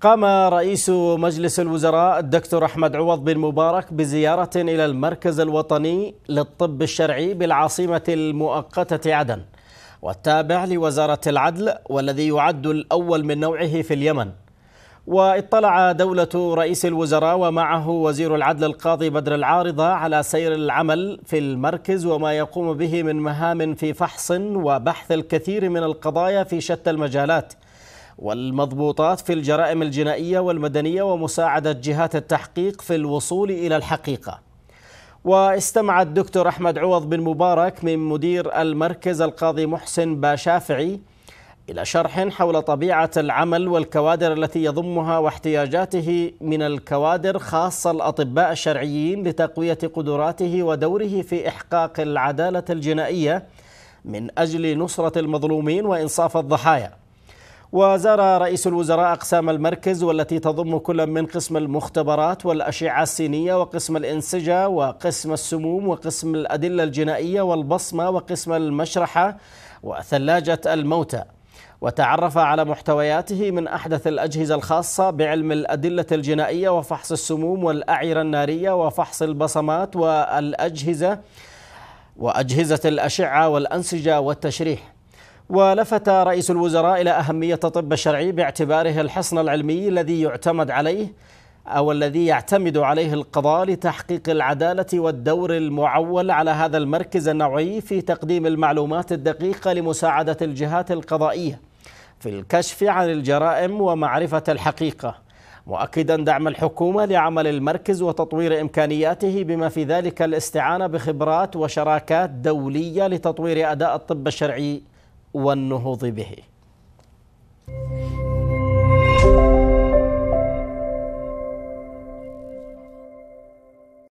قام رئيس مجلس الوزراء الدكتور أحمد عوض بن مبارك بزيارة إلى المركز الوطني للطب الشرعي بالعاصمة المؤقتة عدن والتابع لوزارة العدل والذي يعد الأول من نوعه في اليمن واطلع دولة رئيس الوزراء ومعه وزير العدل القاضي بدر العارضة على سير العمل في المركز وما يقوم به من مهام في فحص وبحث الكثير من القضايا في شتى المجالات والمضبوطات في الجرائم الجنائية والمدنية ومساعدة جهات التحقيق في الوصول إلى الحقيقة واستمع الدكتور أحمد عوض بن مبارك من مدير المركز القاضي محسن باشافعي إلى شرح حول طبيعة العمل والكوادر التي يضمها واحتياجاته من الكوادر خاصة الأطباء الشرعيين لتقوية قدراته ودوره في إحقاق العدالة الجنائية من أجل نصرة المظلومين وإنصاف الضحايا وزار رئيس الوزراء أقسام المركز والتي تضم كل من قسم المختبرات والأشعة السينية وقسم الإنسجة وقسم السموم وقسم الأدلة الجنائية والبصمة وقسم المشرحة وثلاجة الموتى وتعرف على محتوياته من أحدث الأجهزة الخاصة بعلم الأدلة الجنائية وفحص السموم والأعيرة النارية وفحص البصمات والأجهزة وأجهزة الأشعة والأنسجة والتشريح ولفت رئيس الوزراء إلى أهمية الطب الشرعي باعتباره الحصن العلمي الذي يعتمد عليه أو الذي يعتمد عليه القضاء لتحقيق العدالة والدور المعول على هذا المركز النوعي في تقديم المعلومات الدقيقة لمساعدة الجهات القضائية في الكشف عن الجرائم ومعرفة الحقيقة مؤكدا دعم الحكومة لعمل المركز وتطوير إمكانياته بما في ذلك الاستعانة بخبرات وشراكات دولية لتطوير أداء الطب الشرعي والنهوض به